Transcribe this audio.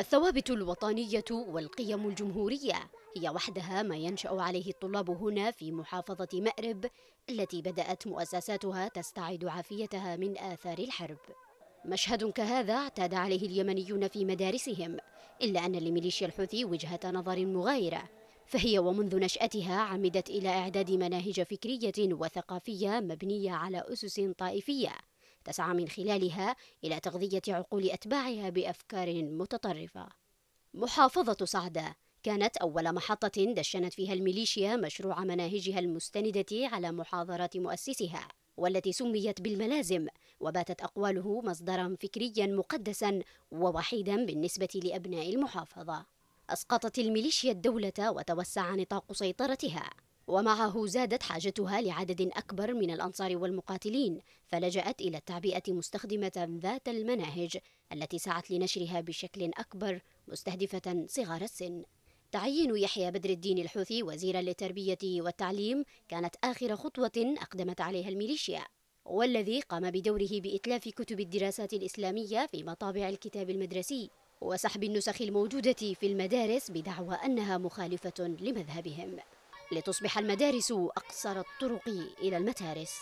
الثوابت الوطنية والقيم الجمهورية هي وحدها ما ينشأ عليه الطلاب هنا في محافظة مأرب التي بدأت مؤسساتها تستعيد عافيتها من آثار الحرب مشهد كهذا اعتاد عليه اليمنيون في مدارسهم إلا أن لميليشيا الحوثي وجهة نظر مغايرة فهي ومنذ نشأتها عمدت إلى إعداد مناهج فكرية وثقافية مبنية على أسس طائفية تسعى من خلالها إلى تغذية عقول أتباعها بأفكار متطرفة. محافظة صعدة كانت أول محطة دشنت فيها الميليشيا مشروع مناهجها المستندة على محاضرات مؤسسها، والتي سميت بالملازم، وباتت أقواله مصدرا فكريا مقدسا ووحيدا بالنسبة لأبناء المحافظة. أسقطت الميليشيا الدولة وتوسع نطاق سيطرتها، ومعه زادت حاجتها لعدد أكبر من الأنصار والمقاتلين فلجأت إلى التعبئة مستخدمة ذات المناهج التي سعت لنشرها بشكل أكبر مستهدفة صغار السن تعيين يحيى بدر الدين الحوثي وزيرا للتربية والتعليم كانت آخر خطوة أقدمت عليها الميليشيا والذي قام بدوره بإتلاف كتب الدراسات الإسلامية في مطابع الكتاب المدرسي وسحب النسخ الموجودة في المدارس بدعوى أنها مخالفة لمذهبهم لتصبح المدارس أقصر الطرق إلى المتارس